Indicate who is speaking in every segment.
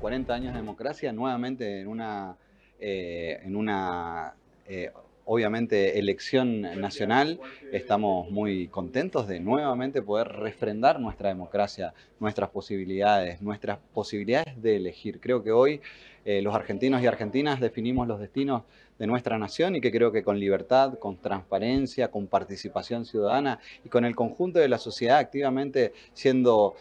Speaker 1: 40 años de democracia nuevamente en una, eh, en una eh, obviamente elección nacional. Estamos muy contentos de nuevamente poder refrendar nuestra democracia, nuestras posibilidades, nuestras posibilidades de elegir. Creo que hoy eh, los argentinos y argentinas definimos los destinos de nuestra nación y que creo que con libertad, con transparencia, con participación ciudadana y con el conjunto de la sociedad activamente siendo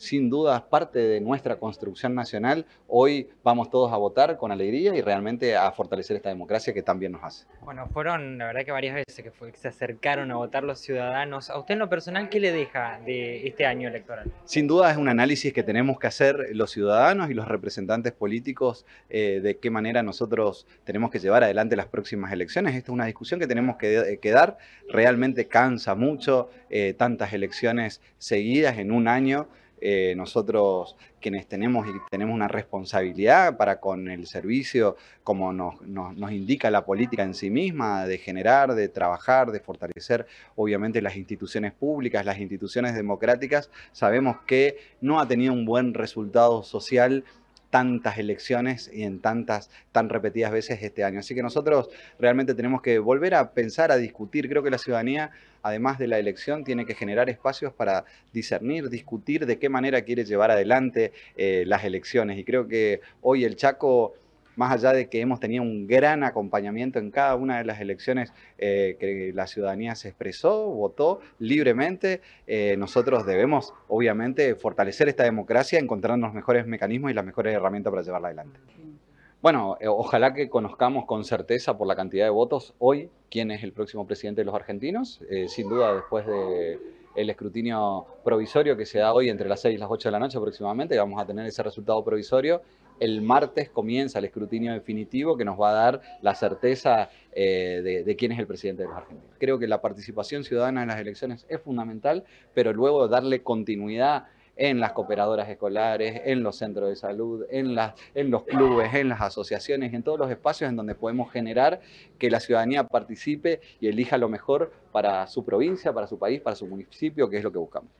Speaker 1: sin duda parte de nuestra construcción nacional. Hoy vamos todos a votar con alegría y realmente a fortalecer esta democracia que también nos hace. Bueno, fueron la verdad que varias veces que, se acercaron a votar los ciudadanos. ¿A usted en lo personal qué le deja de este año electoral? Sin duda es un análisis que tenemos que hacer los ciudadanos y los representantes políticos eh, de qué manera nosotros tenemos que llevar adelante las próximas elecciones. Esta es una discusión que tenemos que, eh, dar. Realmente cansa mucho eh, tantas elecciones seguidas en un año. Eh, nosotros quienes tenemos y tenemos una responsabilidad para con el servicio, como nos, nos, nos, indica la política en sí misma, de generar, de trabajar, de fortalecer, obviamente, las instituciones públicas, las instituciones democráticas, sabemos que no ha tenido un buen resultado social tantas elecciones y en tantas, tan repetidas veces este año. Así que nosotros realmente tenemos que volver a pensar, a discutir. Creo que la ciudadanía, además de la elección, tiene que generar espacios para discernir, discutir de qué manera quiere llevar adelante eh, las elecciones. Y creo que hoy el Chaco más allá de que hemos tenido un gran acompañamiento en cada una de las elecciones eh, que la ciudadanía se expresó, votó libremente, eh, nosotros debemos obviamente fortalecer esta democracia, encontrando los mejores mecanismos y las mejores herramientas para llevarla adelante. Bueno, eh, ojalá que conozcamos con certeza por la cantidad de votos hoy quién es el próximo presidente de los argentinos, sin duda después de escrutinio provisorio que se da hoy entre las 6 y las 8 de la noche aproximadamente, vamos a tener ese resultado provisorio el martes comienza el escrutinio definitivo que nos va a dar la certeza eh, de, quién es el presidente de los argentinos. Creo que la participación ciudadana en las elecciones es fundamental, pero luego darle continuidad en las cooperadoras escolares, en los centros de salud, en, en los clubes, en las asociaciones, en todos los espacios en donde podemos generar que la ciudadanía participe y elija lo mejor para su provincia, para su país, para su municipio, que es lo que buscamos.